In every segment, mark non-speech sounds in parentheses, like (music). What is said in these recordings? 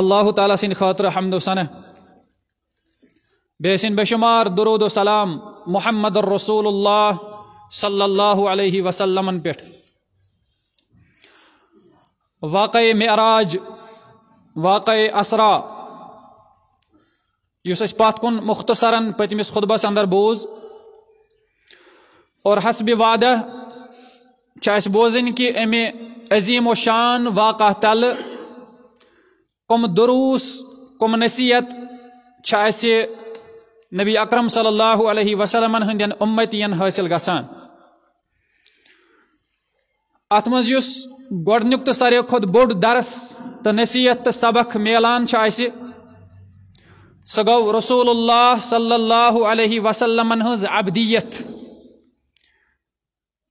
اللہ تعالیٰ سن خاطر حمد و ثن بیسن بے شمار درود سلام محمد الرسول اللہ صلی اللہ علیہ وسلم واقع معراج واقع اسرا اس پات کن مختصرا پتمس خطبس اندر بوز اور حسب وعدہ اس بوزن کہ امہ عظیم و شان واقع تلہ کم دروس کم نصیحت اس نبی اکرم صلی اللہ علیہ وسلم ہندین امتی حاصل گسان ات مز تو سارے کھت بوڑ درس تو نصیحت تو سبق میلان سو رسول اللہ صلی اللہ علیہ وسلم ہز ابدیت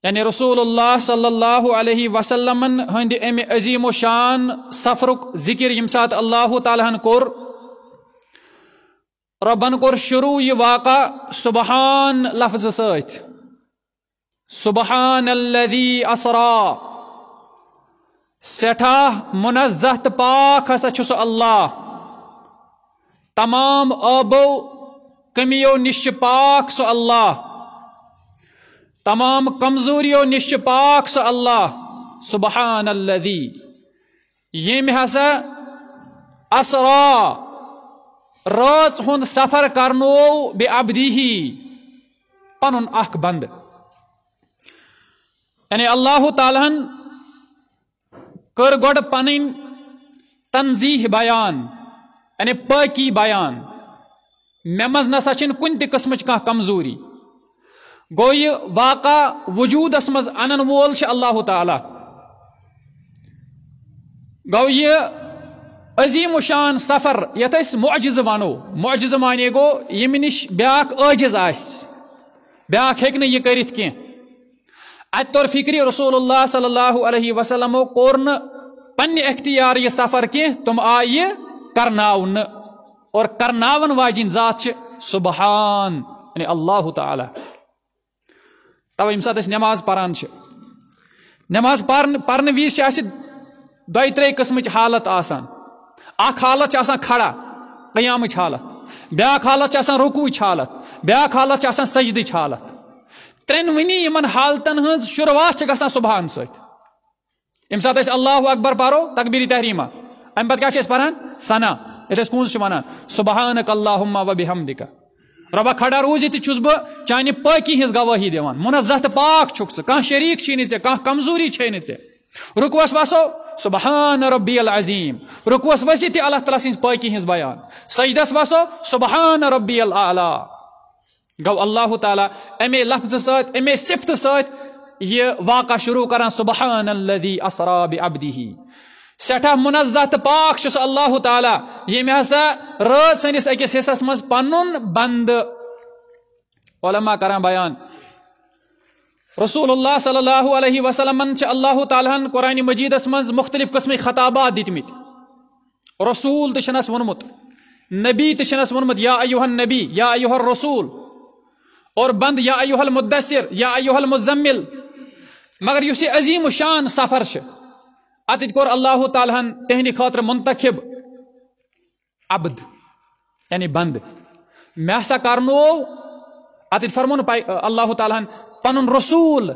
یعنی رسول اللہ صلی اللہ علیہ وسلم ہند ام عظیم و شان سفرک ذکر یم سات اللہ تعالیٰ کور ربن کور شروع یہ واقعہ سبحان لفظ ست سبحان الذی اسرا منزہ تو پاک ہسا چھ اللہ تمام کمیو نش پاک سو اللہ تمام کمزوریو نش پاک سہ اللہ سبحان بہان یم ہسا اسرا رات ہند سفر کرنو بے ابدی پن اخ بند یعنی اللہ تعالی گڈ پنن تنظیح بیان یعنی پاکی بیان مے مز نسا چھ کن تسمچ کمزوری گو یہ واقعہ وجود مز انن وول اللہ تعالی گو یہ عظیم شان سفر یت معجز وانو معجز مانے گو یم نش بیاجز آس بیاک ہک یہ کرت کی ات طور فکری رسول اللہ صلی اللہ علیہ وسلم کور پن اختیار یہ سفر کی تم آئی کرناون اور کرناون واجن ذات سبحان یعنی اللہ تعالی توے ییٚمہِ ساتہٕ أسۍ نٮ۪ماز پران چھِ نٮ۪ماز پرن پرنہٕ وِزِ چھِ اسہِ دۄیہِ ترٛیٚیہِ قٕسمٕچ حالت آسان اکھ حالت چھِ آسان کھڑا قیامٕچ حالت بیاکھ حالت چھِ آسان رُکوٕچ حالت بیاکھ حالت چھِ آسان سجدٕچ حالت ترٛٮ۪نؤنی یِمن حالتن ہٕنٛز شروعات چھِ گژھان صُبحن سۭتۍ ییٚمہِ ساتہٕ أسۍ اللہ اکبر پرو تقبیٖری تحریٖما امہِ پتہٕ کیاہ چھِ أسۍ پران سنا یتھ أسۍ کُنٛز چھِ ونان صُبحانک اللہ وبِ ربا کھڑا روزی تس بہ چانہ پاکی ہز گواہی دان منظ پاک کان شریک چی کمزوری رکوس وسو سبحان ربی العظیم رکوس وسی تھی اللہ تعالیٰ سن بیان سجدس وسو سبحان ربی العلا گو اللہ تعالیٰ امے سات امے صفت ست یہ واقعہ شروع کران سبحان اللہ اسرا ابدی سٹھا منزہ تو پاک اللہ تعالیٰ یم ہسا رات سنس اکس حصس مز پن بند علماء کر بیان رسول اللہ صلی اللہ علیہ وسلم اللہ تعالیٰ قرآن مجیدس من مختلف قسم خطابات دتمت رسول تنس ونمت نبی تنس ونمت یا ایہن نبی یا ایل رسول اور بند یا ایل مدثر یا اہل مزمل مگر اس عظیم و شان سفر کور اللہ تعالیٰ تہندی خاطر منتخب عبد یعنی بند مسا فرمون پائی اللہ تعالیٰ پن رسول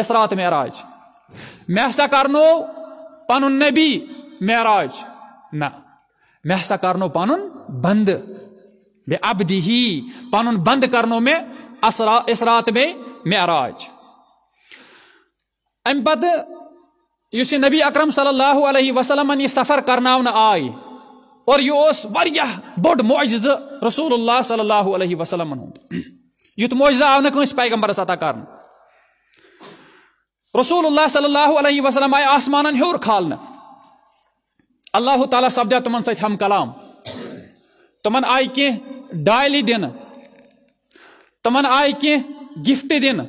اسرات مے ہسا کرنو پن نبی مے ہسا کرنو پن بند بے ہی بند کرنو میں میں معراج ام پتہ اس نبی اکرم صلی اللہ علیہ وسلم یہ سفر کرنا آئی اور یہ اس بوڑ معجزہ رسول اللہ صلی اللہ علیہ وسلم یت معجزہ آو نس پیغمبرس عطا رسول اللہ صلی اللہ علیہ وسلم آئے آسمان ہور کھال اللہ تعالیٰ سپدا تمن ست ہم کلام تمن آئی ڈالی دن آئی گفٹ دن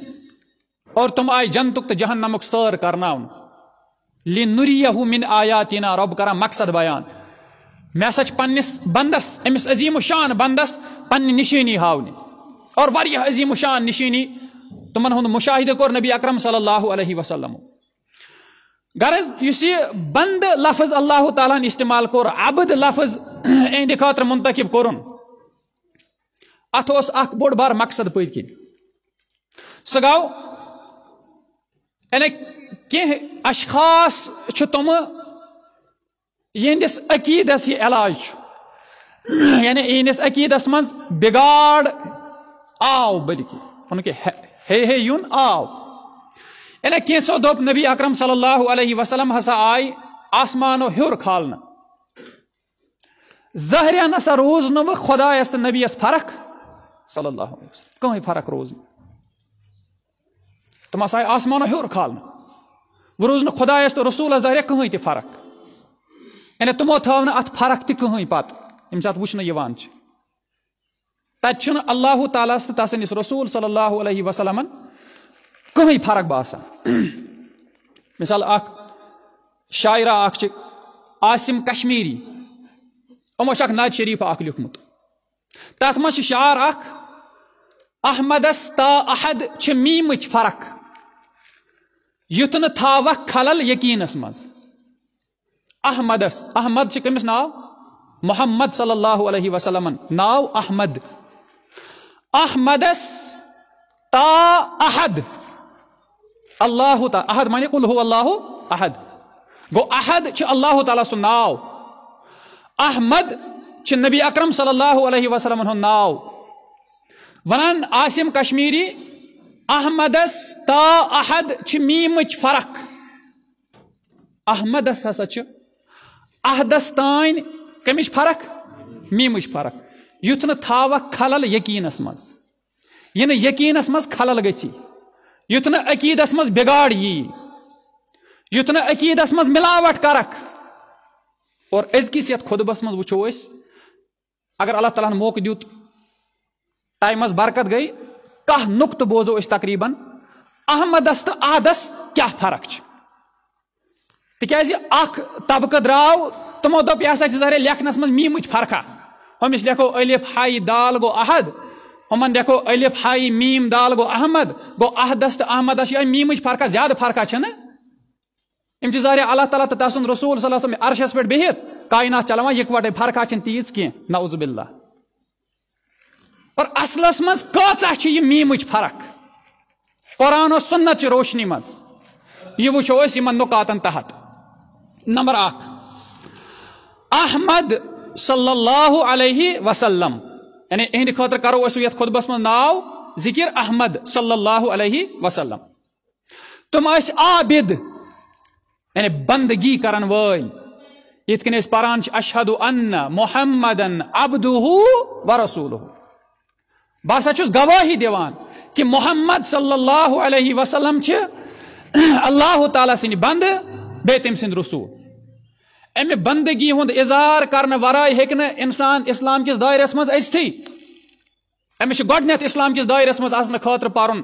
اور تم آئی جنتک تو جہنمک سر کر لِنُرِيَهُ من آیا رب کرا مقصد بیان مسا چنس بندس امس عظیم و شان بندس پنہ نشنی ہاؤن اور عظیم و شان نشنی تمہ مشاہدہ کور نبی اکرم صلی اللہ علم غرض اس یہ بند لفظ اللہ تعالیٰ استعمال کور عبد لفظ (clears throat) اہد خاطر منتخب کورن اتھ بار مقصد پت سو کینٛہہ اشخاص چھِ تِمہٕ یِہنٛدِس عقیٖدَس یہِ علاج چھُ یعنی یِہنٛدِس عقیٖدَس منٛز بِگاڑ آو بٔلکہِ وَنو کہِ ہے ہے یُن آو یعنی کینٛژھو دوٚپ نبی اکرم صلی اللہ علیہ وسلم ہسا آیہِ آسمانو ہیوٚر کھالنہٕ زہریا نسا روٗز نہٕ وۄنۍ خۄدایَس تہٕ نبی یَس فرق صلی اللہ علیہ وسلم کٕہٕنۍ فرق روٗز نہٕ تِم ہسا آیہِ آسمانو ہیوٚر کھالنہٕ وہ روز خدایس تو رسول دریا کہیں تہ فرق یعنی تمو تھو ات فرق تہ کہیں پتہ یم سات و تج اللہ تعالیس تسند رسول صلی اللہ علیہ وسلم کہیں فرق باسان مثال شاعرہ عاصم کشمیری امو انوش ناج شریف اختمت تک مر احمدس چھ میمچ فرق ی نا خلل یقینس احمدس احمد کمس ناو محمد صلی اللہ علیہ وسلم ناو احمد احمدس تا احد اللہ تا تعالیٰ عحد منق اللہ گو احد چھ اللہ تعالی ناو احمد نبی اکرم صلی اللہ علیہ وسلم ناو ونان آسم کشمیری احمدس تا احد میمچ فرق احمدس ہسا عہدس تان کم فرق میمچ فرق یت ناق خلل یقینس مز یہ یقینس مز خلل یت یھ عقیدس مز بگاڑ یی یھ عقیدس مز ملاوٹ اور ازکس یت خطبس مز وچو اگر اللہ تعالیٰ موقع دیت ٹائمس برکت گئی کاہ بوزو اس تقریباً احمدس تو عہدس کیا فرق اخ طبقہ درو تمو یہ دیر لکھنس من میم فرقہ ہمس لکھو الف ہائی دال گو احد ہمن لکھو الف ہائی میم دال گو احمد گو احدس تو احمدس یہ میم فرقہ زیادہ فرقہ ہم زیادہ اللہ تعالیٰ تس رسول صلی اللہ علیہ وسلم عرشس پہ بہت کائنات چلو یکوٹے فرقہ تیز کی نعوذ باللہ اور اصلس یہ میمچ فرق قرآن و سنت چی روشنی مز یہ وچو امن نکاتن تحت نمبر احمد صلی اللہ علیہ وسلم یعنی اہند خاطر کرو اس خطبس من ناو ذکر احمد صلی اللہ علیہ وسلم تم اس عابد یعنی بندگی کرن اس پران اشہد ان محمد و رسولہ بہسا چھس گواہی دیوان کہ محمد صلی اللہ علیہ وسلم چھ (clears throat) اللہ تعالیٰ سند بے سند رسول امہ بندگی ہند اظہار کرنے ورائے ہوں انسان اسلام کس دائرس مزت امس گھت اسلام کس دائرس مزہ خاطر پن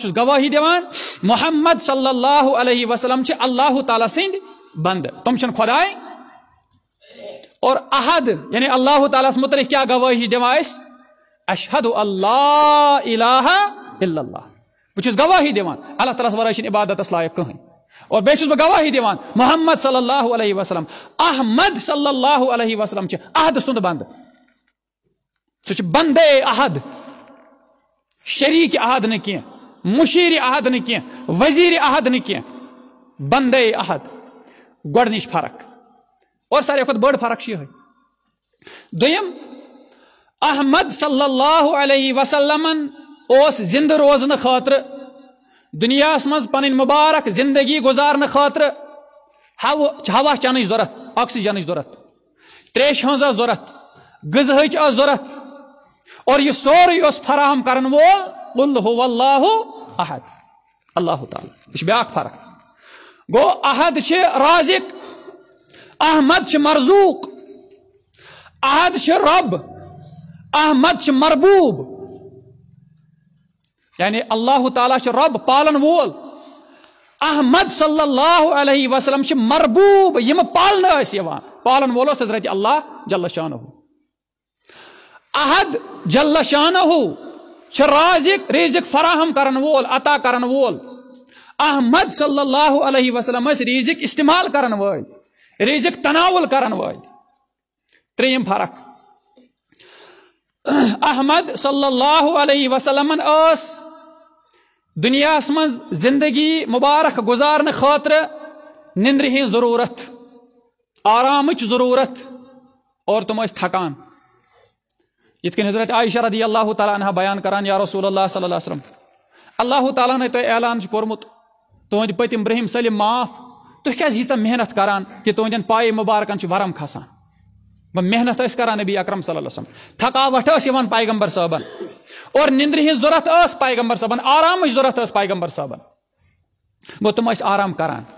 چھس گواہی دیوان محمد صلی اللہ علیہ وسلم چھ اللہ تعالیٰ سند تم چھن اور احد یعنی اللہ تعالیٰ متعلق کیا گواہی دس اشہد اللہ الہ الا اللہ بہس گواہی دیوان اللہ تعالیٰ وائر عبادت لائق کہین اور بیس بہ گواہی دان محمد صلی اللہ علیہ وسلم احمد صلی اللہ علیہ وسلم عہد سند بند سند عہد شریک عہد نی مشیر عہد نہ وزیر عہد نہ کی بند عہد فرق اور ساری کت بڑ فرق دم احمد صلی اللہ علیہ وسلم اس زند روزن خاطر دنیا من مبارک زندگی گزارن خاطر ہوا ضرورت آکسیجن ضرورت تریش ضرورت ضرورت اور یہ سوری اس فراہم کرن وول قل هو اللہ احد اللہ تعالی یہ بیاکھ فرق گو احد چھ رازق احمد چھ مرزوق احد چھ رب احمد مربوب یعنی اللہ تعالیٰ چھ رب پالن وول احمد صلی اللہ علیہ وسلم چھ مربوب یہ یوان پالن وول حضرت اللہ جل شانہ احد جل شانہ چھ رازق رزق فراہم کرن وول عطا کرن وول احمد صلی اللہ علیہ وسلم اس ریزک استعمال رزق تناول ریزک وول تریم فرق احمد صلی اللہ علیہ وسلم اس دنیا من زندگی مبارک گزارن خاطر نندر ہن ضرورت آرامچ ضرورت اور تم اس تھکان یت کن حضرت عائشہ رضی اللہ تعالیٰ بیان کران یا رسول اللہ صلی اللہ علیہ وسلم اللہ تعالیٰ کورمت کت پتم برہم سلم معاف کیا محنت کران کہ تہندین پائے مبارکن ورم کھسان محنت نبی اکرم صلی اللہ علیہ وسلم تھکاوٹ تھکاٹ پیغمبر صاحب اور نندر اس پیغمبر صاحب آام ضرورت پیغمبر صاحب گو تم عام کراند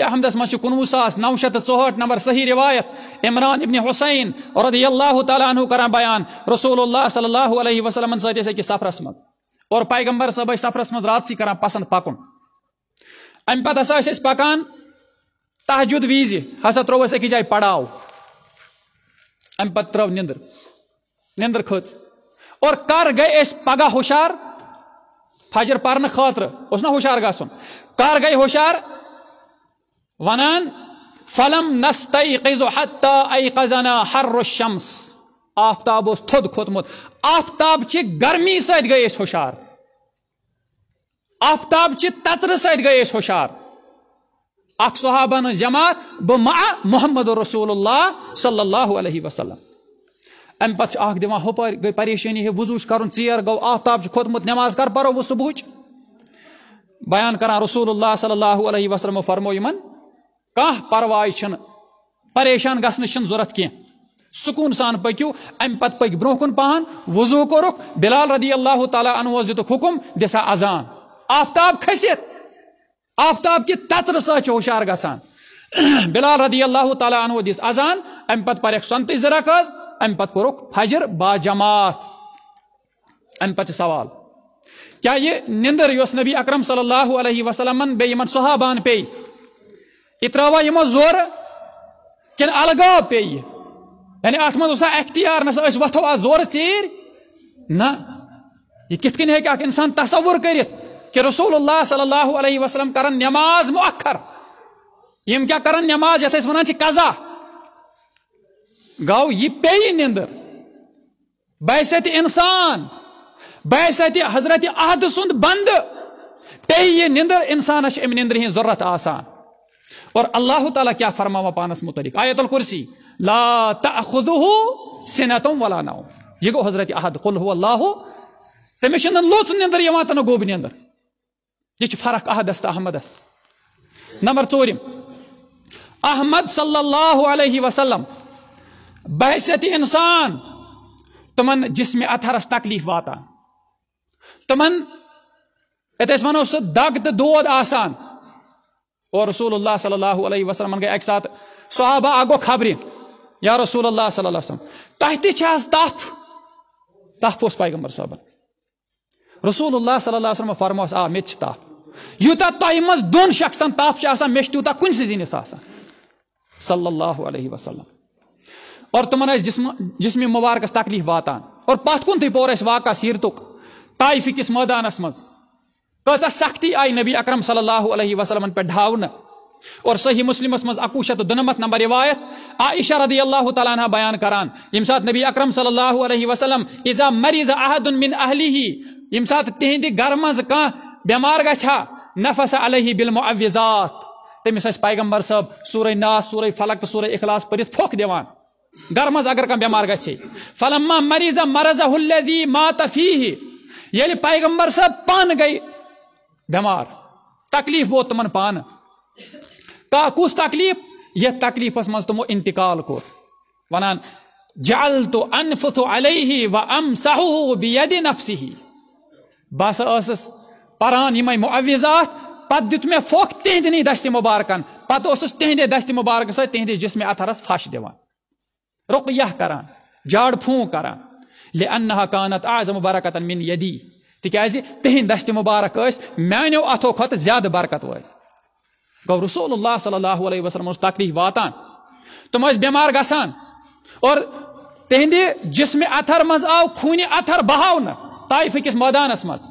احمدس مسجد کنو ساس نو شیت ثہٹ نمبر صحیح روایت عمران ابن حسین اللہ تعالیٰ کران بیان رسول اللہ صلی اللہ علیہ وسلم سفرس سفر اور پیغمبر صاحب سفر مزہ پسند پکن امہ پہ پکان تحج ویزی ہسا تروہ جائے پڑاؤ امہ پتہ تر نندر نندر کھت اور کر گئے اس پگہ ہوشار فجر پرن خاطر اس ہوشار گسن کر گئے ہوشار ونان فلم نستيقظ حتى ایقظنا حر الشمس آفتاب اس تھود کھوتمت آفتاب چہ گرمی اس ہوشار آفتاب گئے اس ہوشار اخ صحابن جماعت بہ محمد رسول اللہ صلی اللہ علیہ وسلم امہ پتہ اخوا ہوپر گئی پریشانی وضو گو آفتاب نماز کتماز وہ صبح بیان رسول اللہ صلی اللہ علیہ وسلم و فرم پھروائے پریشان گھسنچ کی سکون سان پکو امہ پتہ پک برہ کن پان وضو کور بلال رضی اللہ تعالیٰ عنہ دت حکم دسا اذان آفتاب کھست آفتاب کہ تتر س ہوشار گسان (clears throat) بلال رضی اللہ تعالیٰ عنہ انس اذان امت پری سنت زرخ امہ پوور فجر با جماعت امت سوال کیا نندر یوس نبی اکرم صلی اللہ علیہ وسلم صحابان پی یہ ترہ یہ زور کن الگا پی یعنی ات منسا اختیار نسا وتو آ زور چیر اک انسان تصور کر کہ رسول اللہ صلی اللہ علیہ وسلم کرن نماز مؤخر یم کیا کرن نماز یتھ اس ونان چھ قضا گو یہ پی نندر بحثت انسان بحثت حضرت عہد سند بند پی یہ نندر انسانس ام نندر ہن ضرورت آسان اور اللہ تعالیٰ کیا فرماوا پانس متعلق آیت الکرسی لا تأخذه سنتم ولا نوم یہ گو حضرت عہد قل هو اللہ تمشن لوت نندر یوان تنہ گوب نندر یہ فرق عحد تو احمدس نمبر ظورم احمد صلی اللہ علیہ وسلم بحثیت انسان تمہ جسم اتھرس تکلیف واتا تمہ سہ دگ تو دود آسان اور رسول اللہ صلی اللہ علیہ وسلم گے اکسات صحابہ آ گو خبری یا رسول اللہ صلہ وسل تہ تاز تف تف اس پیغمبر صاحب رسول اللہ صلی اللہ علیہ وسلم فرموس آ مت یوتہ تہ مز دون شخصن تف مے تیوتہ کن سزینس صلی اللہ علیہ وسلم اور تمن جسم جسم مبارکس تکلیف واتان اور پتھ کن تھی پور اس واقعہ سیرتک طائف کس میدانس مز کچھ سختی آئی نبی اکرم صلی اللہ علیہ وسلم پہ ڈھاؤن اور صحیح مسلمس مز اکوہ شیت دُنمت نمبر روایت عائشہ رضی اللہ تعالیٰ عنہ بیان کران یم سات نبی اکرم صلی اللہ علیہ وسلم اذا مریض احد من اہلی یم سات تہندِ گھر مز کان بیمار گا نفس علیہ بلم تمس اس پیغمبر صاحب سورہ ناس سورہ فلق تو سورہ اخلاص پھر پھوک گھر مز اگر کم مریض مرضہ فلمہ مات فیہ ماتفی یعنی پیغمبر صاحب پان گئی بیمار تکلیف ووت تمن پان کس تکلیف یہ تکلیف اس مز تمو انتقال کو ونان جل تو ان فطی وفس بہ اسس پران دیت پہ دھ تہندنی دست مبارکن پہ اس دست مبارک سر تہندے جسم اتھرس پھش رقیہ کران جاڑ پھونک کران لے ان اعظم آ من یدی تیز تہند دست مبارک میانو اتو کے زیادہ برکت ویت گو رسول اللہ صلی اللہ وسلم اس تقریح واتان تم بیمار گسان اور تہدی جسم اتھر آو خون اتھر بہاؤ نے طافہ كس میدانس مز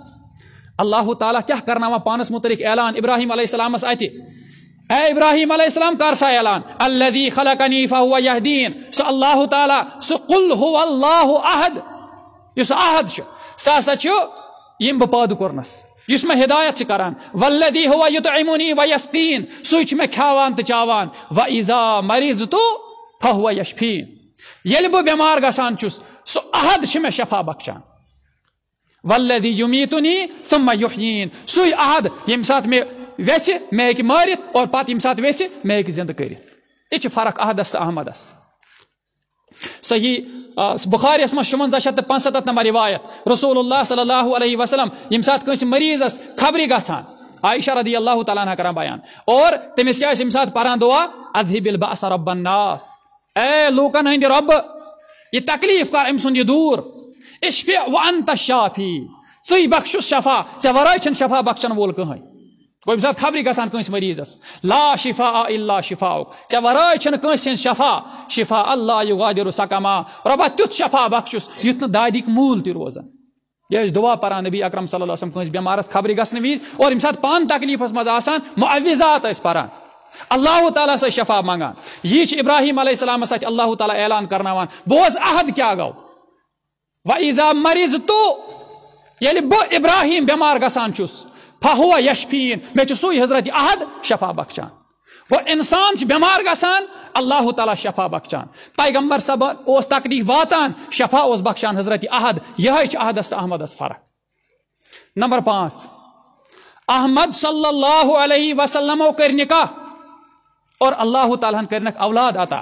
اللہ تعالیٰ کیا کرنا پانس متعلق اعلان ابراہیم علیہ السلام ات اے ابراہیم علیہ السلام کر سا اعلان اللہ خلق نی فا وحدین سہ اللہ تعالیٰ ول عہد اس عہد یم بہ اس میں ہدایت کران کرسفین میں کھاوان تو و ویزا مریض تو گسان چس سو احد چھ میں شفا بخشان والذی یمیتنی ثم یحیین سوی عہد یم سات میں ویسے میں ایک مارت اور پات یم سات ویسے میں ایک زند کرت یہ چھ فرق عہدس تو احمدس صحیح بخاری اس مز شمنزہ شیت پانسہ نمبر روایت رسول اللہ صلی اللہ علیہ وسلم یم سات کنس مریض خبری گسان عائشہ رضی اللہ تعالیٰ نہ کران بیان اور تمس کیا یم سات پران دعا ادھب الباس رب الناس اے لوکن ہند رب یہ تکلیف کر ام سند دور اشفع وانت شافی ژٕے بخشُس شفا ژےٚ وَرٲے چھنہٕ شفا بخشن وول کٕہٕنۍ گوٚو ییٚمہِ ساتہٕ خبرٕے گژھان کٲنٛسہِ مٔریٖزَس لا شِفا اللہ شِفا ژےٚ وَرٲے چھنہٕ کٲنٛسہِ ہِنٛز شفا شِفا اللہ یہِ سکما رۄبا تیُتھ شفا بخشُس یُتھ نہٕ دادِکۍ موٗل تہِ روزان یہِ ٲسۍ دُعا پَران نبی اکرم صلی اللہ علیہ وسلم کٲنٛسہِ بٮ۪مارَس خبرٕے گژھنہٕ وِزِ اور ییٚمہِ ساتہٕ پانہٕ تکلیٖفَس منٛز آسان معوِزات ٲسۍ پَران اللہ تعالیٰ سۭتۍ شفا منٛگان یی چھِ اِبراہیٖم علیہ السلامَس سۭتۍ اللہ تعالیٰ اعلان کرناوان بوز عہد کیٛاہ گوٚو و ایزا مریض تو ابراہیم بیمار گسان چوس فہو یشفین میں سوئی حضرت احد شفا بخشان وہ انسان چھ بیمار گسان اللہ تعالی شفا بخشان پیغمبر صاحب تکلیف واتان شفا اوس بخشان حضرت احد یہ احد تو احمد فرق نمبر پانچ احمد صلی اللہ علیہ وسلم کر نکاح اور اللہ تعالیٰ کرنک اولاد عطا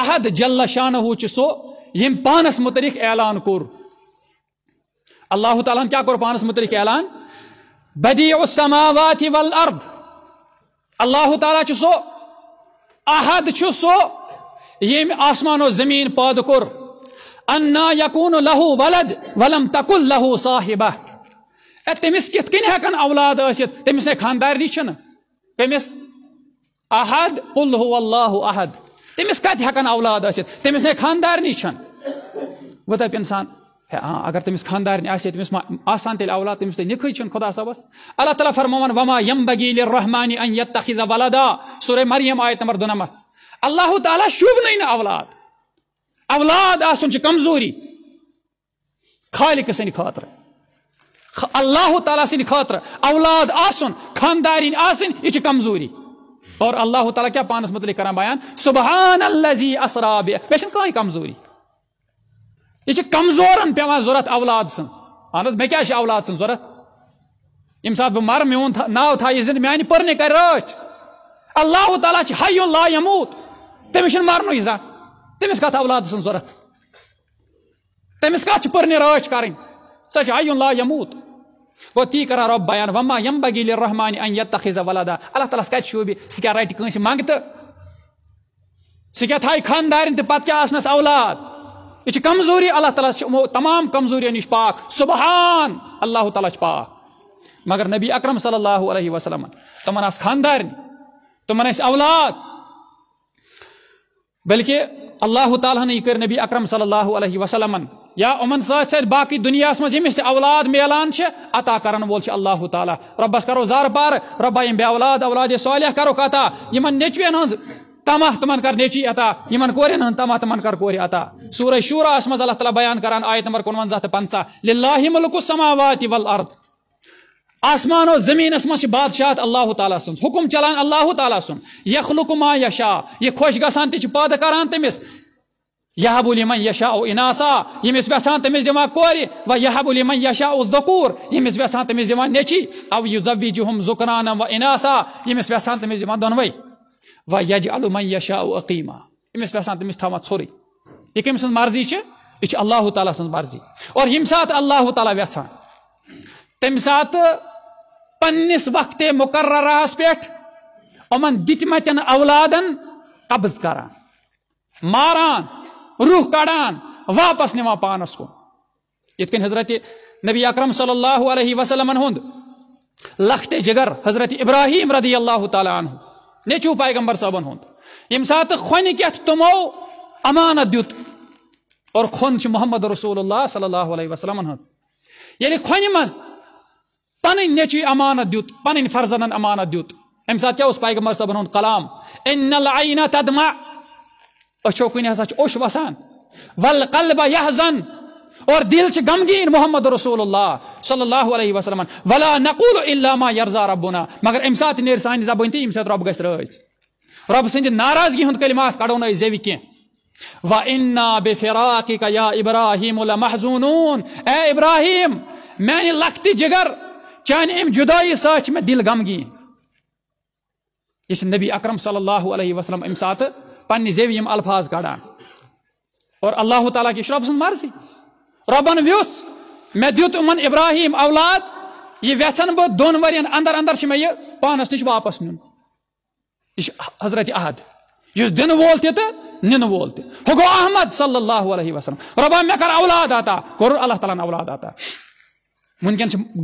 احد جل شانہ سو یم پانس متعلق اعلان کور اللہ تعالیٰ ہن پانس متعلق اعلان بدیع السماوات والارض اللہ تعالیٰ چھ سو احد سو یم آسمان و زمین پاد کور انا یکون لہو ولد ولم تکل لہو صاحبہ اے تمس ہیکن اولاد نے تم ساندارنی تمس عحد اللہ احد تمس ہیکن اولاد ثمس خاندارنی وہ دپ انسان ہے ہاں اگر تمس خاندار تیل اولاد تمس سے نکھے چھن خدا صاحب اللہ تعالیٰ فرمون وما یم بگی رحمانی ان یتخذ ولادا سورے مریم آیت نمبر دنمت اللہ تعالیٰ نہیں اولاد اولاد چھ کمزوری خالق خاطر اللہ تعالیٰ خاطر اولاد آ خاندارین کمزوری اور اللہ تعالیٰ کیا پانس متعلق کرنا بیان صبح پیشن کوئی کمزوری یہ کمزورن پیوان ضرورت اولاد سن اہم مے اولاد ضرورت سورت بہ مر مون نا تائ زند میان پہ کر راچ اللہ تعالیٰ لا حامت تمہ مرنو زمس کات اولاد ضرورت سمس کات پہ راچ کر سائ ان لا یہت او تی کران کرا روبیان وم ما بگیل رحمان این تخیضہ وا اللہ تعالی کت شوبھی ثہ رٹ منگ تو سہ تھاندار پہ آسنس اولاد یہ کمزوری اللہ تعالیٰ عمو تمام کمزوری نش یعنی پاک سبحان اللہ تعالی پاک مگر نبی اکرم صلی اللہ علیہ وسلم تمہ تمن اس اولاد بلکہ اللہ تعالیٰ یہ کر نبی اکرم صلی اللہ علیہ وسلم یا امن سات سات باقی دنیا اولاد میلان چھ عطا کرن وول اللہ تعالیٰ ربس کرو زار پار ربا یم بے اولاد اولاد صولیاح کرطا ہمن نچوین تمہ تمن کر نیچی عطا ہن تمہ کر کوری عطا سورہ شورہ اس مز اللہ تعالی بیان آیت 59 کنوزہ 50 لاہ ملک ول والارض آسمان و زمین اس مز بادشاہت اللہ تعالیٰ سن حکم چلان اللہ تعالیٰ یخلق ما یشا یہ خوش گسان پاد کران تمس یہ لمن یشاء او یمس وسان تمس دما کوری و یہ لمن یشاء او ذکور وسان تمس تما نیچی او یہ ذکرانا و اناسا وسان تمس تم دونوئی و یج شاہ یشا عقیمہ أمس آسان تمس تہان ٹھورے یہ کم سن مرضی سے یہ اللہ تعالیٰ سن مرضی اور یم سات اللہ تعالیٰ ویسان تم سات وقت مقررہ امن دتمت اولادن قبض کر ماران روح کڑان واپس نوان پانس کن کن حضرت نبی اکرم صلی اللہ علیہ وسلم ہند لخت جگر حضرت ابراہیم رضی اللہ تعالیٰ عنہ نیچو پیغمبر صاحبن ہوند یم سات خونی کیت تمو امانت دیت اور خون چھ محمد رسول اللہ صلی اللہ علیہ وسلم ہنس یعنی خونی مز پنن نیچو امانت دیت پنن فرزن امانت دیت یم سات کیا اس پیغمبر صاحبن ہوند کلام ان العین تدمع اچھو کنی ہسا چھ اوش وسان والقلب یحزن اور دل غمگین محمد رسول اللہ صلی اللہ علیہ وسلم ولا نقول الا ما يرضى ربنا مگر ام سات نیر سان زبنتی ام سات رب گس رج رب سند ناراضگی ہند کلمات کڑو نہ نا کی وا بفراقک یا ابراہیم لمحزونون اے ابراہیم میان لخت جگر چان ام جدائی سچ میں دل غمگین یہ نبی اکرم صلی اللہ علیہ وسلم ام سات ام الفاظ کڑان اور اللہ تعالیٰ کی شرف سن مرضی ربن ویوس دیت امن ابراہیم اولاد یہ ویسن بہت دون ورین اندر اندر یہ پانس نش واپس نیون یہ حضرت احد اس دن وول تہ تو ہو گو احمد صلی اللہ علیہ وسلم ربا مے کر اولاد عطا کور اللہ تعالیٰ اولاد عطا غم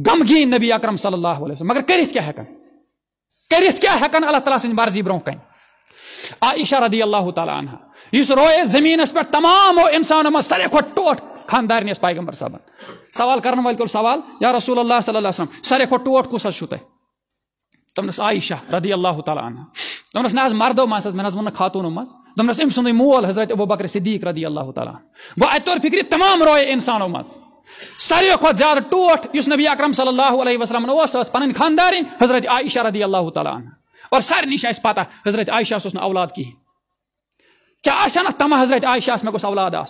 غمگین نبی اکرم صلی اللہ علیہ وسلم مگر کرت کیا کیا کرت اللہ تعالیٰ سن مرضی برو کن عائشہ رضی اللہ تعالیٰ روئے زمین اس تمام انسانوں سارے کھٹ ٹوٹ خاندارنس پیغمبر صاحب سوال کرن ویل کر سوال یا رسول اللہ صلی اللہ علیہ وسلم سارے ٹوٹ کس حسو تیوس عائشہ رضی اللہ تعالیٰ دہرا مردو مساس مہنگ و خاتونوں من دس ام سند مول حضرت ابو بکر صدیق رضی اللہ تعالیٰ گو اتر فکری تمام روئے انسان زیادہ ٹوٹ اس نبی اکرم صلی اللہ علیہ وسلم اس پن خاندار حضرت عائشہ رضی اللہ تعالیٰ اور اوور اس پتہ حضرت عائشہ اس اولاد کہیں کیا تمہ حضرت عائشہ مس اولاد آ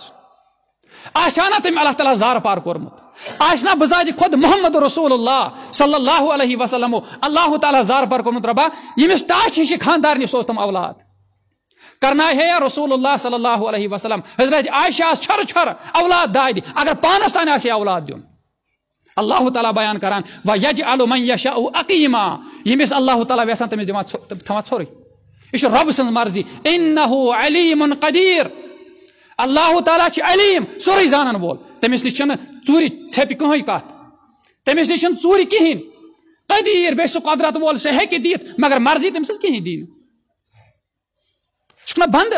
آش تم اللہ تعالیٰ زار پار کورمت آشنا بزاد خود محمد رسول اللہ صلی اللہ اللہ علیہ وسلم تعالیٰ زار پار کورمت ربا یمس تاش تاشی خاندار نشو تم اولاد کرنا ہے یا رسول اللہ صلی اللہ علیہ وسلم حضرت عائشہ چھر چھر چور اولاد داد اگر پانس تین اولاد دیون اللہ تعالیٰ بیان کران و یجعل من یشاء اقیما یمس اللہ تعالیٰ ویسان یسنس دھواں چورے یہ رب سن مرضی این علیم قدیر اللہ تعالیٰ علیم سوری زانن وول تمس نش سے چورپ کہین کت تمس نش کے چور کہین قدیر بیدرت وول سہ مگر مرضی تم دین دینا بند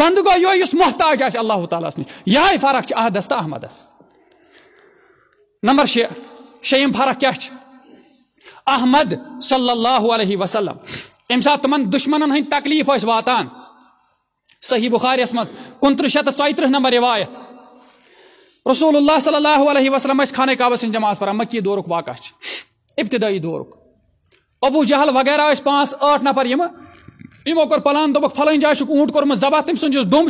بند گز محتاج تعالیٰ تعالیس نش یہ فرق عہدس تو احمد نمبر شی شیم فرق کیا احمد صلی اللہ علیہ وسلم ایم سات تمہ دشمن ہند تکلیف اس واتان صحیح بخارس اس کنتر شیت تو نمبر روایت رسول اللہ صلی اللہ علیہ وسلم خانہ سن جماعت پڑا مکی دورک واقعہ ابتدائی دورک ابو جہل وغیرہ اس پانچ آٹھ نفر پلان دبک فلان جائے اونٹ کورم ذبح تم ڈوم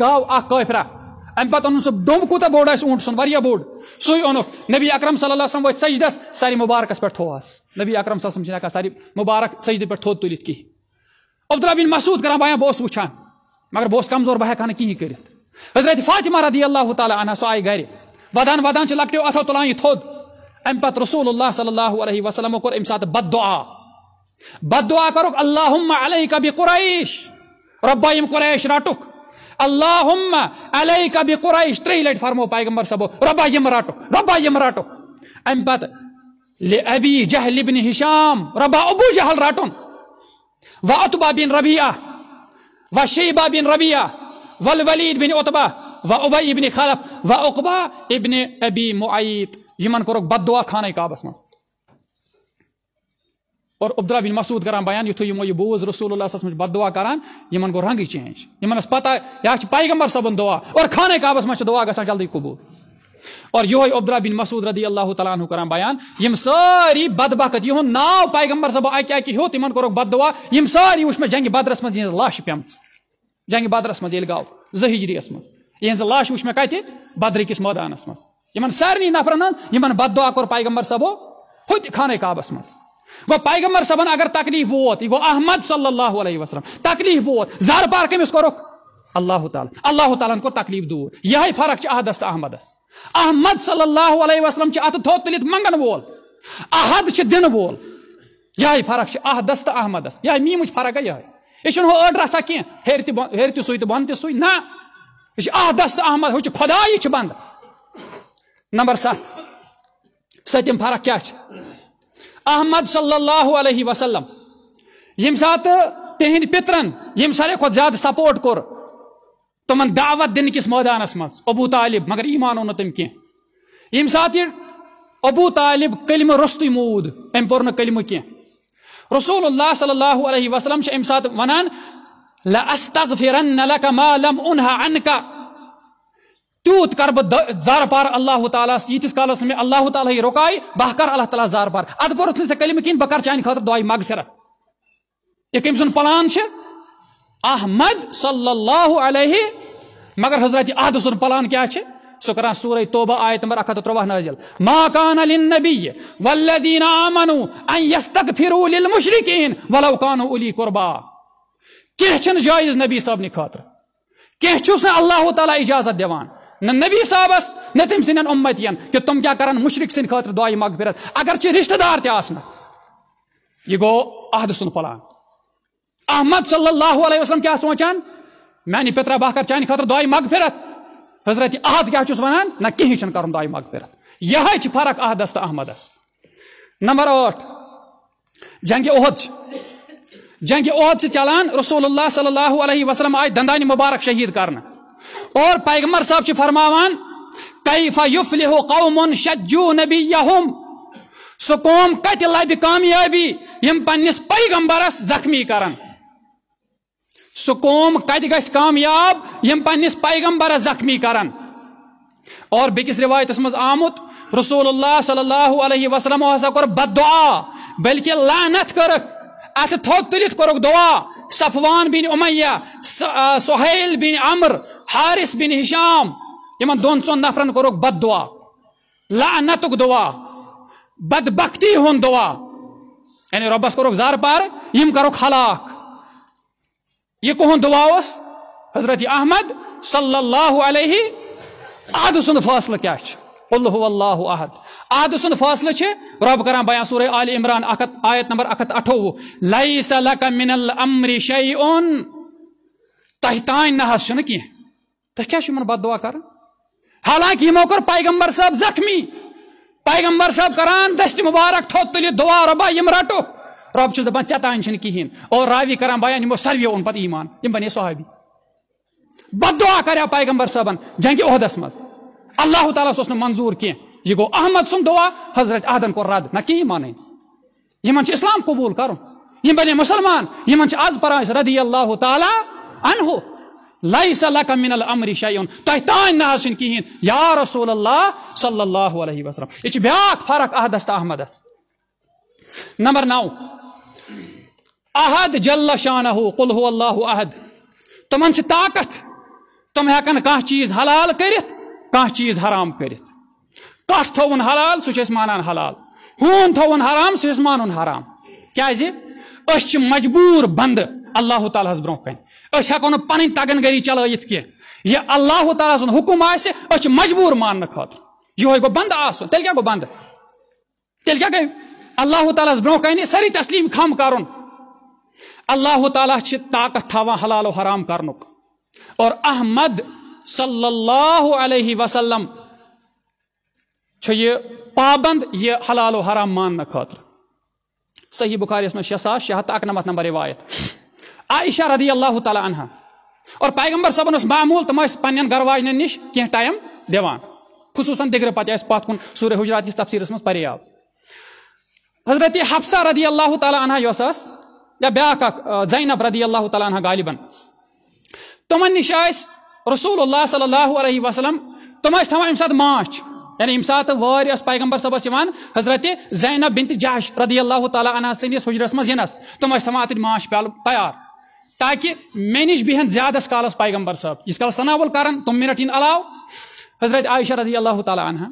گاو اخ این گاؤں پتہ اون سب ڈوم بوڑ اس اونٹ سن وریا بوڑ سو اونک نبی اکرم صلی اللہ علیہ وسلم وچ سجدس ساری مبارک پہ تھواس نبی اکرم صلی علیہ وسلم سے ساری مبارک سجدہ پہ تھو تلت کی عبداللہ بن مسعود کران بایاں بہ اس وچھان مگر بہ اس کمزور بہ ہیکان کہین کرت حضرت فاطمہ رضی اللہ تعالی عنہ سو آئی گھرے ودان ودان چھ لکٹیو اتھو تلان یہ تھود ام پت رسول اللہ صلی اللہ علیہ وسلم کر ام ساتھ بد دعا بد دعا کروک اللہم علیکہ بی قرائش ربا ام قرائش راٹوک اللہم علیکہ بی قرائش تری لیٹ فرمو پیغمبر سبو ربا ام راٹوک ربا ام راٹوک ام پت لی ابی جہل ابن حشام ربا ابو جہل راٹوک و اتبا بن ربیہ و شیبہ بن ربیہ بن اتبا و ابئی ابن خلف و اقبا ابن ابی معیت یمن کورک بد دعا خانہ مز اور عبدالہ بن مسعود کران بیان یتھو یمو یہ بوز رسول اللہ صلی اللہ وسلم بد دعا کران یمن گو رنگی چینج یمن اس پتہ یا پیغمبر صبن دعا اور خانہ کعبس مز دعا گان جلدی قبول اور یہ عبدرا بن مسعود رضی اللہ تعالیٰ عنہ کران بیان ساری بد بخت یہ ناو پیغمبر ہو تمہن کرو بد دعا ساری وچ میں جنگ بدرس من لاش پیم جنگ بدرس یل اس یہ لاش زجریس میں کتے بدری کس میدان من سارے نفرن یمن بد دعا پیغمبر صبح ہوتہ خانہ کعبس مز پیغمبر صاحب اگر تکلیف ووت یہ گو احمد صلی اللہ علیہ وسلم تکلیف ووت زار پار کمس کور اللہ تعالیٰ اللہ تعالیٰ کور تکلیف دور یہ فرق تو احمد احمد صلی اللہ علیہ وسلم تھو تلت منگن وول احد دن وول یہ فرق احدس اچھا تو احمدس یہ مچ فرقہ یہ ہر تن نا یہ تو احمد ہو یہ بند نمبر سات ستم فرق کیا احمد صلی اللہ علیہ وسلم یم سات پترن پیترن ساری كو زیادہ سپورٹ کور تمن دعوت دن کس میدان مز ابو طالب مگر ایمان مانو تم کی یم سات ابو طالب کلم رست مود اتم کی رسول اللہ صلی اللہ علیہ وسلم ام سات وم اون ہا اینک تیوت کر پار اللہ تعالیٰ یتس کالس میں اللہ تعالی رکائے بہ کر اللہ تعالیٰ پار تعالی زارپار ادر بہ کر چاند خاطر دے مغفرت یہ کم سن پلان احمد صلی اللہ علیہ مگر حضرت عہد سن پلان کیا چھے سہا سورہ توبہ آئے تم ترواہ نازل ما کان للنبی والذین آمنوا ان یستغفروا للمشرکین ولو قربا کیہ چھن جائز نبی صاحب خاطر کیہ صاف کھانس اللہ تعالی اجازت دیوان نہ نبی صاحبس نہ تم سنن امتین کہ تم کیا کرن مشرک سن خاطر دائ مغفرت اگر چھ رشتہ دار تا یہ گو عہد سن پلان احمد صلی اللہ علیہ وسلم کیا سوچان میانہ پترا بہ کر چانہ بخر چاند مغفرت حضرت عہد کیا چھس ونان نہ کہیں چھ مغفرت یہ فرق عحدس تو احمد نمبر 8 جنگ عہد جنگ عہد سے چلان رسول اللہ صلی اللہ علیہ وسلم آئے دندان مبارک شہید کرنا اور پیغمبر صاحب فرماوان کیف یفلح قوم شجو نبیہم سو قوم کت لب پنس پیغمبرس زخمی کرن سہ قوم کت گھ کامیاب یم پنس پیغمبرس زخمی کرن اور بیکس روایتس مز آمت رسول اللہ صلی اللہ علیہ وسلم ہسا کور بد دعا بلکہ لعنت کرک ات تھوت تلت کورک دعا صفوان بن امیہ سہیل بن عمر حارث بن ہشام یمن دون ژون نفرن کورک بد دعا لعنتک دعا بدبختی ہند دعا یعنی ربس کورک زار پار یم کرک ہلاک یہ کہن دعا اس حضرت احمد صلی اللہ علیہ عاد سن فاصلہ کیا چھ اللہ هو الله احد سن فاصلہ چھ رب کران بیان سورہ آل عمران اکت آیت نمبر اکت اٹھو لیس لک من الامر شیئن تہتان نہ حسن کی تہ کیا شمن بد دعا کر حالانکہ ہمو کر پیغمبر صاحب زخمی پیغمبر صاحب کران دست مبارک تھو تلی دعا ربا یم رٹو رب چھُس دَپان ژےٚ تانۍ چھِنہٕ کِہیٖنۍ اور راوی کَران بیان یِمو سروے اوٚن پَتہٕ ایمان یِم بَنے صحابی بد دعا کَریو پیغمبر صٲبن جنگہِ عہدَس منٛز اللہ تعالیٰ اوس نہٕ منظوٗر کینٛہہ یہِ گوٚو احمد سُنٛد دعا حضرت عہدن کوٚر رد نہ کینٛہہ مانٕنۍ یِمن چھِ اسلام قبوٗل کرُن یِم بَنے مُسلمان یِمن چھِ آز پَران أسۍ ردی اللہ تعالیٰ اَنہو لَیہِ سا لَکَم مِنَل اَمری شایُن تۄہہِ تانۍ نہ حظ چھُنہٕ کِہیٖنۍ یا رسول اللہ صلی اللہ علیہ وسلم یہِ چھِ بیٛاکھ فرق عہدَس تہٕ احمدَس نمبر نَو احد جل شانہ ہو اللہ احد اللہ عحد طاقت تم ہیکن ہکن چیز حلال کرت چیز حرام کرت تھون حلال سوچ مانان حلال ہون تھون حرام حرام سان حرام اس مجبور بند اللہ تعالیٰ تعالیس برہ ہیکو ہوں پن تگن گری چلائت کی یہ اللہ تعالیٰ سن حکم حکمہ اس مجبور یہ گو بند تیل کیا بند تیل کیا اللہ تعالیٰ تعالی کن سری تسلیم خم کرن اللہ تعالیٰ طاقت تھاوان حلال و حرام کرنک اور احمد صلی اللہ علیہ وسلم یہ پابند یہ حلال و حرام ماننا خاطر صحیح بخاری اس مجھے شیس شی ہاتھ اکنمت نمبر روایت عائشہ رضی اللہ تعالیٰ عنہ اور پیغمبر اس معمول تم گھر واجن نش کی ٹائم دیوان خصوصاً دگر پتہ پت کن سورہ حجرات کس تفصیرس مس پریاب حضرت حفصہ رضی اللہ تعالیٰ عنہ یو یا بیا زینب رضی اللہ تعالیٰ عنہ غالباً تمن نش رسول اللہ صلی اللہ علیہ وسلم تم تا ام سات ماش یعنی امساد سات واحس پیغمبر صبس و حضرت زینب بنت جاش رضی اللہ تعالیٰ عنہ سندس حجرس ینس تم تانے ماش پیال تیار تاکہ مے نش بہن زیادہ کالس پیغمبر صاحب تناول کرن تم منٹ ان علاو حضرت عائشہ رضی اللہ تعالیٰ عنہ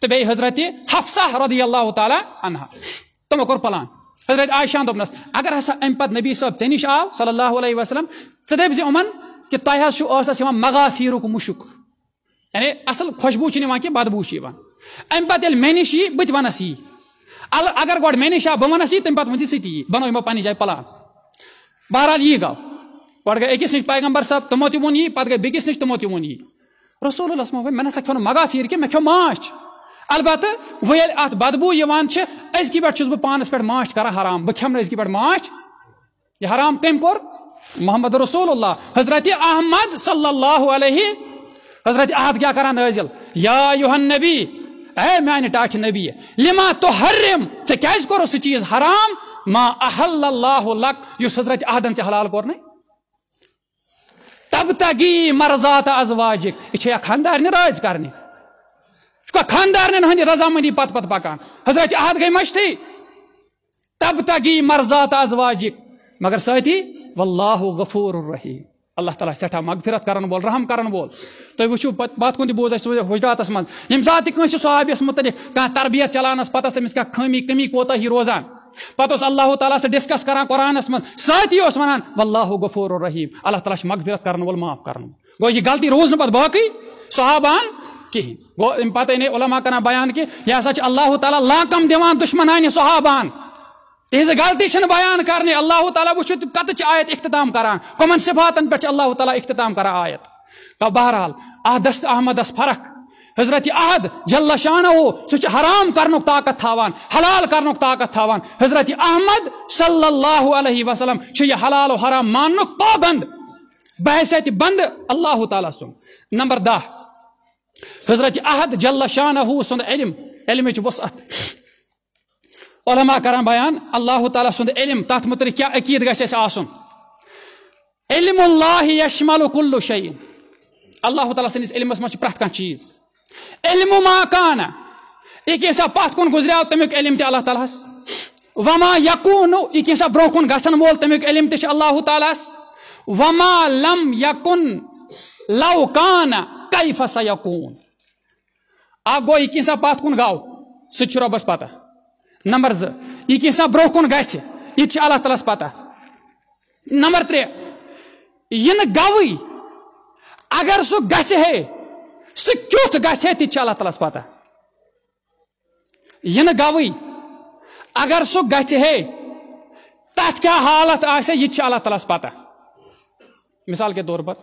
تو حضرت حفصہ رضی اللہ تعالیٰ عنہ پلان حضرت عائشہ دوٚپنَس اگر ہسا پتہٕ نبی صاحب نِش آو صلی اللہ علیہ وسلم چھُ کہ یِوان مغافیٖرُک مُشُک یعنی اصل خوشبو پتہٕ ییٚلہِ ام نِش یی بہٕ یہ بتس یی اگر ؤنۍ نش آؤ تہِ تم پن یِمو بن جایہِ پلان بہرحال گوٚو گۄڈٕ گٔے أکِس نِش پیغمبر صاحب تمو گٔے بیٚکِس نِش تِمو تہِ ووٚن یی رسول اللہ مغافیٖر میں مےٚ مغافیر ماچھ البتہ ویل ات بدبو یوان چھ اس کی پٹ چھس بہ پانس پٹ ماچ کر حرام بہ کھم اس کی پٹ ماچ یہ حرام کم کر محمد رسول اللہ حضرت احمد صلی اللہ علیہ حضرت احد کیا کر نازل یا یوہ نبی اے میان ٹاچ نبی لما تو حرم چ کیاز کرو س چیز حرام ما احل اللہ لک یو حضرت احدن چ حلال کر نہیں تب تگی مرزات ازواجک یہ خاندار نراز کرنی چھکا خاندار نے نہانی پت پت پکان حضرت احد گئی مشتی تب تگی مرزات ازواجک مگر ساتھی واللہ غفور الرحی اللہ تعالیٰ سٹھا مغفرت کرن بول رحم کرن بول تو یہ وچھو بات کنی بوز ہے سوزے حجرات اسمان یہ ذاتی کنسی صحابی اس متعلق کہاں تربیت چلانا اس پتہ سے مسکا کھمی کمی کوتا ہی روزان پتہ اس اللہ تعالیٰ سے ڈسکس کرن قرآن اسمان ساتھی اسمان واللہ غفور الرحیم اللہ تعالیٰ سیٹھا مغفرت کرن بول معاف کرن بول گوئی یہ گلتی روز نبت باقی صحابان نے علماء کران بیان کہ یہ ہساش اللہ تعالیٰ لاکم دشمنان صحابان تہذی غلطی بیان کرنے اللہ تعالیٰ وت اختتام کار کمن صفاتن پہ اللہ تعالیٰ اختتام کران آیت کب بہرحال عہدس احمدس فرق حضرت عحد ج شانہ سرام طاقت تھاوان حلال کرن طاقت تھاوان حضرت احمد صلی اللہ علیہ وسلم حلال و حرام مان پابند بحثیت بند اللہ تعالیٰ سن نمبر دہ حضرت احد جل شانہ سند علم علم علمی علماء کران بیان اللہ تعالیٰ سند علم تات متعلق کیا عقید گھس آسن علم اللہ یشمل کل شعین اللہ تعالیٰ سندس علمس مجھ مرت کان چیز علم ما کانہ یہ سا کن گزریو تمیک علم اللہ تعالیٰ وما یقون سا برو کن گسن وول تمیک علم ت اللہ تعالیٰ وما لم یقن لو کان سون اک گو یہی سا پن گو رۄبس پتہ نمبر تہِ بروہ کن تعالیٰ تعالیس پتہ نمبر نہٕ گوٕے اگر ہے ہے تہِ سی اللہ تعالیٰ تعالیس پتہ یہ گوٕے اگر گژھِ ہے تتھ کیا حالت تعالیٰ تعالیس پتہ مثال کے طور پر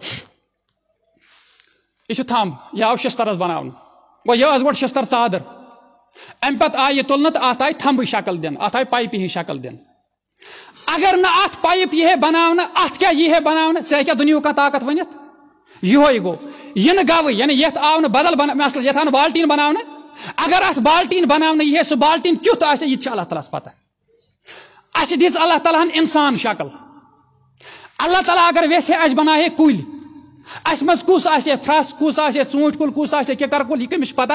یہ یہمب یہ آو شسترس بناؤ گو یہ شستر چادر امہ پت آئی تلنے تو تھمب شکل دن ات آئی پائپہ ہی شکل دن اگر ات پائپ یہ ہے بنا ات کیا یہ بنا سہ طاقت ونت یہ گو یہ یعنی یت آو نث بالٹین بنا اگر ات بالٹین بنا سالٹین کتہ یہ اللہ تعالیٰ پتہ اس اللہ تعالیٰ انسان شکل اللہ تعالیٰ اگر ویسے بنا بنائے کل اس مز کس ٹھن کس آکر کل یہ کمس پتہ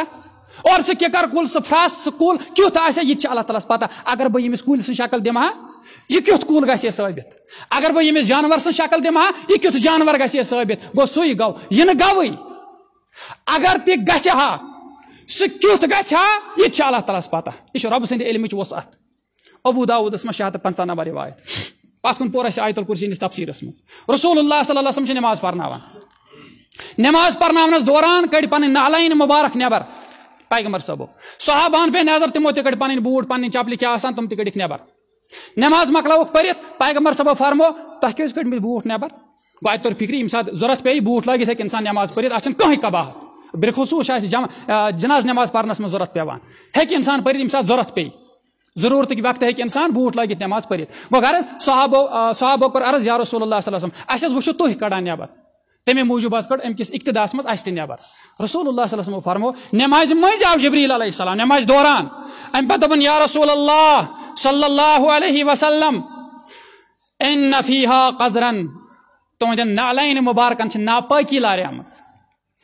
اور سہر کل سل کی یہ اللہ تعالیٰ پتہ اگر کُلۍ سٕنٛز شکل دِمہٕ ہا گژھِ گا ثٲبِت اگر ییٚمِس جانور یہِ کیُتھ جانور گے ثابت گو سی گو یہ گوئی اگر گژھِ گا یہِ تہِ یہ اللہ تعالیٰ پتہ یہ رب سلمچ اتحا اودھس ماں شہ پنٛژاہ نمبر رِوایت پہ کن الکرسی ہندس قرسی تفصیل رسول اللہ صلی صبح سے نماز پرناوان نماز پڑنس دوران کڑ پن نالین مبارک نبر پیغمبر صبح صحابہ پہ نظر تمو کڑ پن بوٹ پن چپل کیا تم کڑک نیبر نماز مکل پھر پیغمبر صبح فرمو تہ کچھ کڑ مت بوٹ نیبر گو اتر فکری یم سات ضرورت پی بھٹ لیکن انسان نماز پہلے اتنا کہیں قباہت بالخصوص جناز نماز پرنس پڑنس ضرورت ہک انسان یم سات ضرورت پی ضرورتک وقت بوٗٹھ لٲگِتھ نٮ۪ماز نماز وۄنۍ غرض صحابو صحابو قرع عرض یا رسول اللہ صلی علیہ السو تڑان نبر تے موجود صلی اسلیہ فرمو نٮ۪مازِ مٔنٛزۍ آو جبری علیہ السلام نٮ۪مازِ دوران دوٚپُن یار رسول اللہ صلی اللہ علیہ وسلم اے نفیٖحا قزرن تُہنٛدٮ۪ن نالین مبارکن سے ناپٲکی لاریمٕژ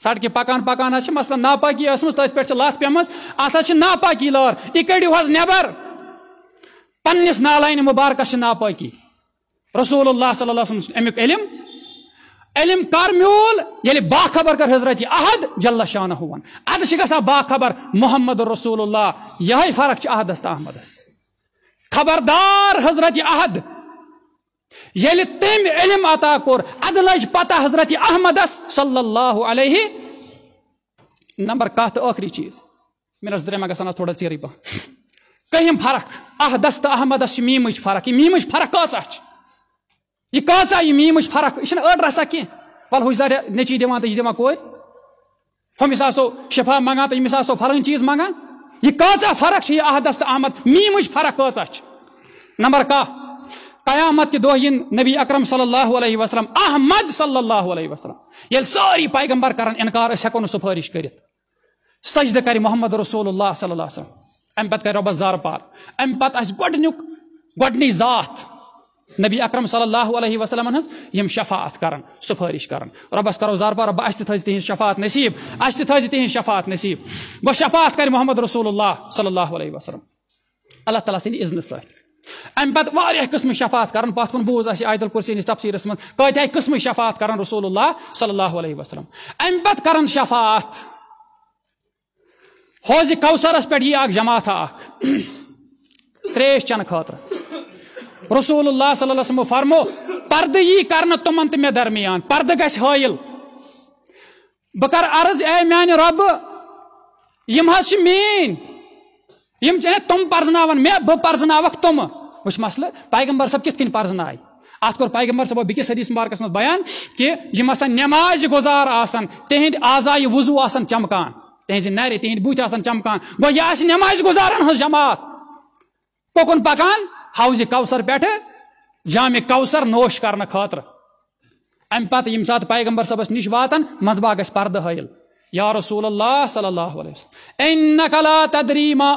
سڑکہِ سڑکہ پکان چھِ مثلاً لَتھ ثی اَتھ لت چھِ اتنا لٲر لار یہ کڑو نٮ۪بر پنس نالانہ مبارکس ناپاکی رسول اللہ صلی اللہ علیہ وسلم امیک علم علم کر میول یلی یعنی باخبر کر حضرت عہد جہ ہون اد با باخبر محمد رسول اللہ یہ فرق عحد تو احمد خبردار حضرت عہد یل یعنی تم علم عطا کور اد لج پتہ حضرت احمد صلی اللہ علیہ نمبر کہہ اخری چیز منظر ما گانا تھوڑا ذرے پہ دم فرق عحد تو احمد میم فرق یہ میم فرق کہ یہ کہ میم فرق یہ اڑ رسا کی وجہ نیچی دان تو یہ دور ہومس آو شفا منگان تو امس آو فرن چیز منگان یہ كت فرقس تو احمد میمچ فرق کہ نمبر کاہ قیامت کہ دہین نبی اکرم صلی اللہ علیہ وسلم احمد صلی اللہ علیہ وسلم یل سی پیغمبر انکار انكار اسكو نو سفرش كرت سجدہ کر محمد رسول اللہ صلی اللہ علیہ وسلم ام پتہٕ کر ربس زار پار ام پتہٕ اس گڈنیک گڈنی ذات نبی اکرم صلی اللہ علیہ وسلم ہز یم شفاعت کرن سفارش کرن ربس کرو زار پار رب اس تھز تہن شفاعت نصیب اس تھز تہن شفاعت نصیب گو شفاعت کر محمد رسول اللہ صلی اللہ علیہ وسلم اللہ تعالیٰ سند اذن سات ام پتہٕ واریاہ قسم شفاعت کرن پتھ کن بوز اس آیت الکرسی نس تفسیرس من کۭتیاہ قسم شفاعت کرن رسول اللہ صلی اللہ علیہ وسلم ام پتہٕ کرن شفاعت حوض کوثرس پہ یہ اخ جماعت اکھ تریش چن خاطر رسول اللہ صلی اللہ علیہ وسلم فرمو پردہ یی کرنا تمن تو مے درمیان پردہ گژھِ حٲیِل بہٕ کَرٕ عرض اے میانہِ رۄبہٕ یِم حظ چھِ میٲنۍ یِم چھِ تِم پرزٕناوَن مےٚ بہٕ پرزٕناوَکھ تِمہٕ وٕچھ مسلہٕ پیغمبر صٲب کِتھ کٔنۍ پرزٕنایہِ اتھ کوٚر پیغمبر صٲبو بیٚکِس حدیٖث مارکس منٛز بیان کہِ یِم ہسا نٮ۪مازِ گُزار آسان تِہنٛدۍ آزایہِ وضوٗ آسان چمکان تہذ نر تہ چمکان گو یہ نماز گزارن ہز جماعت پکن پکان حوض کوثر پہ جامع کوثر نوش کر خاطر ام پتہ یم سات پیغمبر صبس نش واتن مزبا پردہ پرد یا رسول اللہ صلی اللہ تدریما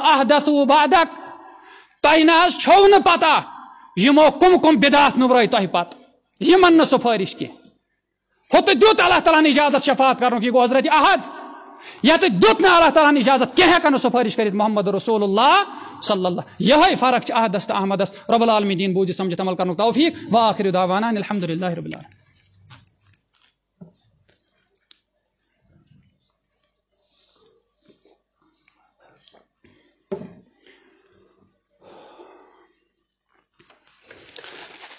چھو نا پتہ یمو کم کم پتہ نبر نہ سفارش کی ہوتہ اللہ تعالیٰ نے اجازت شفات گو حضرت احد یت دیت نہ اللہ تعالیٰ اجازت کیا ہیکن سفارش کرت محمد رسول اللہ صلی اللہ یہ فرق عہدس تو احمدس رب العالمی دین بوجھ سمجھت عمل کرن توفیق و آخر دعوانا الحمد للہ رب العالمین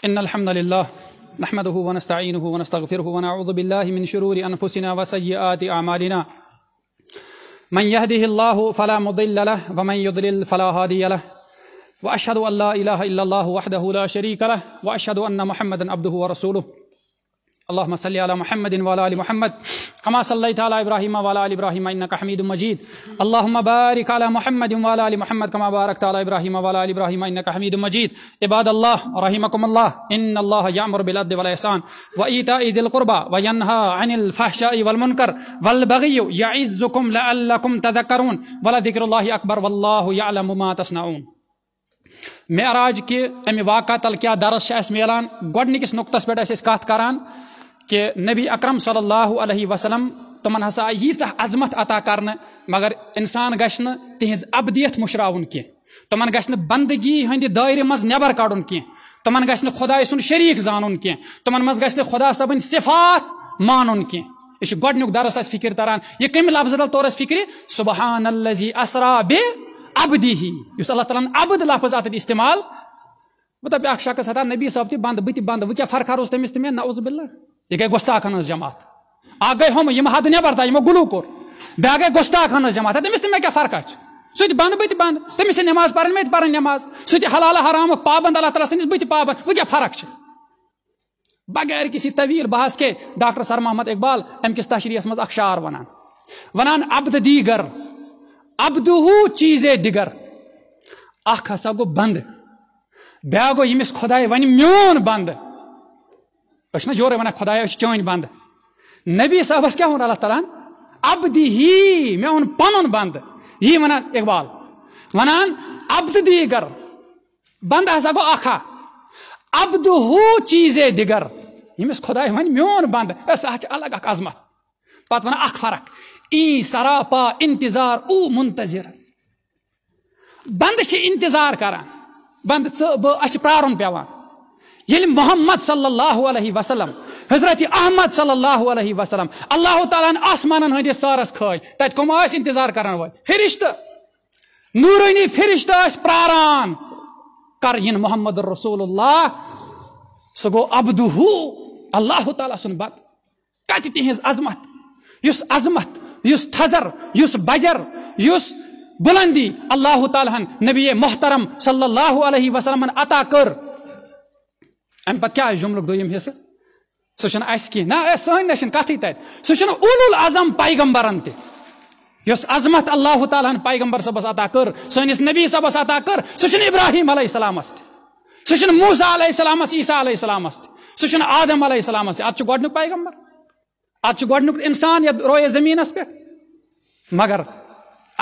إن الحمد لله نحمده ونستعينه ونستغفره ونعوذ بالله من شرور أنفسنا وسيئات أعمالنا من يهده الله الله فلا فلا مضل له له له ومن يضلل هادي وأشهد وأشهد أن أن لا لا إله إلا وحده شريك واشد اللہ محمد ابدرسول الحمد اللہ محمد محمد كما صليت على ابراهيم وعلى ال ابراهيم انك حميد مجيد اللهم بارك على محمد وعلى ال محمد كما باركت على ابراهيم وعلى ال ابراهيم انك حميد مجيد عباد الله رحمكم الله ان الله يأمر بالعدل والاحسان وايتاء ذي القربى وينهى عن الفحشاء والمنكر والبغي يعظكم لعلكم تذكرون ولذكر الله اكبر والله يعلم ما تصنعون معراج کہ امہ واقعہ تل کیا درس ملان گۄڈنِکِس نقطس پٮ۪ٹھ اس أسۍ کتھ کران کہ نبی اکرم صلی اللہ علیہ وسلم تمہ آئی یا عظمت عطا کر مگر اِنسان گھر تہذ ابدیت مشراؤن کی تم گر بندگی ہند دار مز نبر کڑ کی تم گے خدا سن شریک زان کی تمہ گے خدا صبن صفات مان کی یہ گۄڈنیُک درس اہ فکر تران لفظ طورس فکر الزی اسرا بے ابدی اس اللہ تعالیٰ ابد لفظ اتھ استعمال مطلب بہت شخص ہتھا نبی صاحب تند بند وہ کیا فرق روس تمس نعز باللہ یہ گئی گز جماعت اگی ہم حد نبر تا یہ گنو کھا گئی گز جماعت تمہس تحفہ سند بتسے نماز پہن نماز حلال حرام پابند اللہ تعالیٰ سنس بت کیا فرق بہ بغیر کسی طویل بحث کے ڈاکٹر سر محمد اقبال امکی تشریح مزار وان گرد چیز در او بند باقاع گے ون میون بند ارے یورے ون خدا چین بند نبی صاحبس کھا و اللہ تعالیٰ ابدی ہی اب دون پن بند یہ اقبال ونان در بند ہسا ابد ہو چیزے دگر یمس خدا ہن مون بند اس الگ الزمت پہ ون فرق ای سراپا انتظار او منتظر بند سے انتظار کران کرارن پ یل یعنی محمد صلی اللہ علیہ وسلم حضرت احمد صلی اللہ علیہ وسلم اللہ تعالیٰ آسمان ہندس سارس کھائی تک کم آس انتظار کران فرشت نورانی فرشت ین محمد الرسول اللہ سہ گو ابد اللہ تعالیٰ سن بت کتن عظمت عظمت تھزر اس بجر اس بلندی اللہ تعالیٰ نبی محترم صلی اللہ علیہ وسلم عطا کر ام پتہ کیا جملک دویم حصہ سہ چھنہ اسہ کینٛہہ نہ سٲنۍ نہ چھنہٕ کتھٕے تتہِ سُہ چھُنہٕ اولول اعظم پیغمبرن تہِ یۄس عظمت اللہ تعالیٰ ہن پیغمبر صٲبس عطا کٔر سٲنِس نبی صٲبس عطا کٔر سُہ چھُنہٕ ابراہیٖم علیہ السلامس تہِ سُہ چھُنہٕ موٗسا علیہ السلامس عیسیٰ علیہ السلامس تہِ سُہ چھُنہٕ آدم علیہ السلامس تہِ اتھ چھُ گۄڈٕنیُک پیغمبر اتھ چھُ گۄڈٕنیُک اِنسان یتھ رویَس زٔمیٖنس پٮ۪ٹھ مگر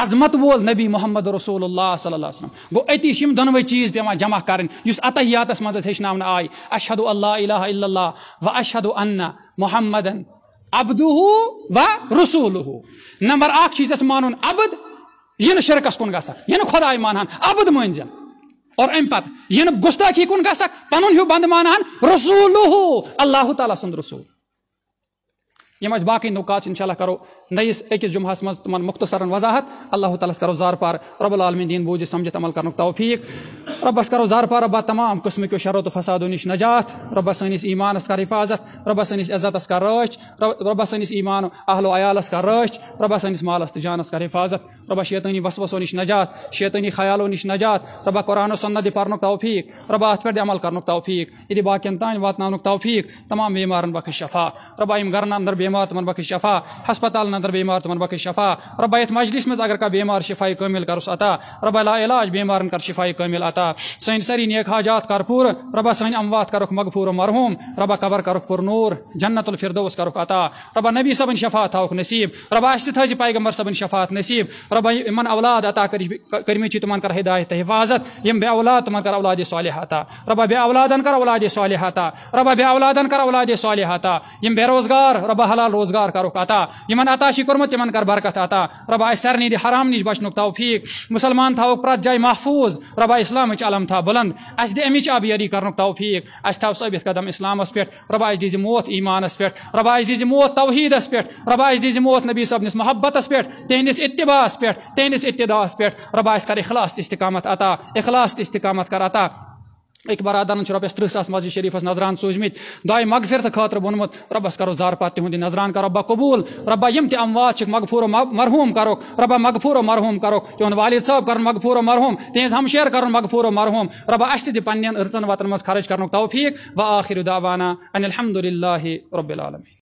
عظمت وول نبی محمد رسول اللہ صلی اللہ علیہ وسلم گو اتی شم دنوے چیز پیما جمع کرن یس اتحیاتس مزد ہشنامن آئی اشہدو اللہ الہ الا اللہ و اشہدو انہ محمدن عبدہو و رسولہو نمبر آخ چیز اس مانون عبد ین شرکس کن گا سک ین خدا آئی مانان عبد مہنزن اور ام پت ین گستا کی کن گا سک پنن ہیو بند مانان رسولہو اللہ تعالی سند رسول یہ اس باقی نکات انشاءاللہ کرو نئس جمعہ مز تم مختصراً وضاحت اللہ تعالیٰ کرو زار پار رب العالمین دین بوجھ سمجھت عمل کر توفیق ربس کرو زار پار ربا تمام قسم کے شرط و فساد و نش نجات ربہ سنس ایمانس کر حفاظت سنس عزتس کر رچ راش سنس ایمان اہل و عیالس کر رچ سنس مالس تو جانس کر حفاظت ربہ شیطانی وسوسو نش نجات شیطانی خیالو نش نجات ربہ قرآن و سنت پرنک توفیق ربہ پہ عمل کرن توفیق یہ باقین تان واتنانک توفیق تمام بیمارن بخش شفا ربہ ہم گرن اندر بیمار تمن بخش شفا ہسپتال اندر بیمار تمن بخش شفا رب یت مجلس مز اگر بیمار شفا کرس عطا رب لا علاج بیمارن کر شفا کامل عطا سین سری نیک حاجات کر پور سین اموات کر مغفور و مرحوم رب قبر پر نور جنت الفردوس کرک عطا رب نبی صبن شفا شفات نصیب رب اس تھی پیغمبر صبن صن شفات نصیب رب امن اولاد عطا کرمی تمن کر ہدایت حفاظت یم بے اولاد تمن کر اولاد صالح عطا رب بے اولادن کر اولاد صالح عطا رب بے اولادن کر اولاد صالح عطا یم بے روزگار رب حلال روزگار عطا یمن عطا تم کر برکت عطا رائے سارنی دی حرام نش بچنک توفیق مسلمان تھوک پریت جائے محفوظ رب اسلام علم تھا بلند اہس دمچ آبی کرن توفیق تھاو ثوبت قدم اسلام پباش دیز موت ایمان پہ رش دیز موت توحید پباس دیز موت نبی صبنس محبت تہندس اطتباہ پہ رب پباس کر اخلاص استقامت عطا اخلاص استقامت کر عطا أکۍ برادرن برادران روپس تٕرٛہ ساس مسجد شریفی نظران سوٗزمٕتۍ دۄیہِ مغفرت خٲطرٕ ووٚنمُت ربس کرو زار تِہُنٛد تہ نظران کرو بہ قبول یِم تہِ اموات چھِکھ مغفوٗر مرحوٗم محروم کربہ مغفوٗر و مرحوم کروک تہ والد صبر مغفوٗر و مرحوٗم ہمشیر مغفوٗر و مرحوٗم مغبور مرحوم تہِ دِ تھی پن رتن منٛز خرٕچ کر توفیٖق و آخر داوانا ان الحمدُ اللہ رب العالم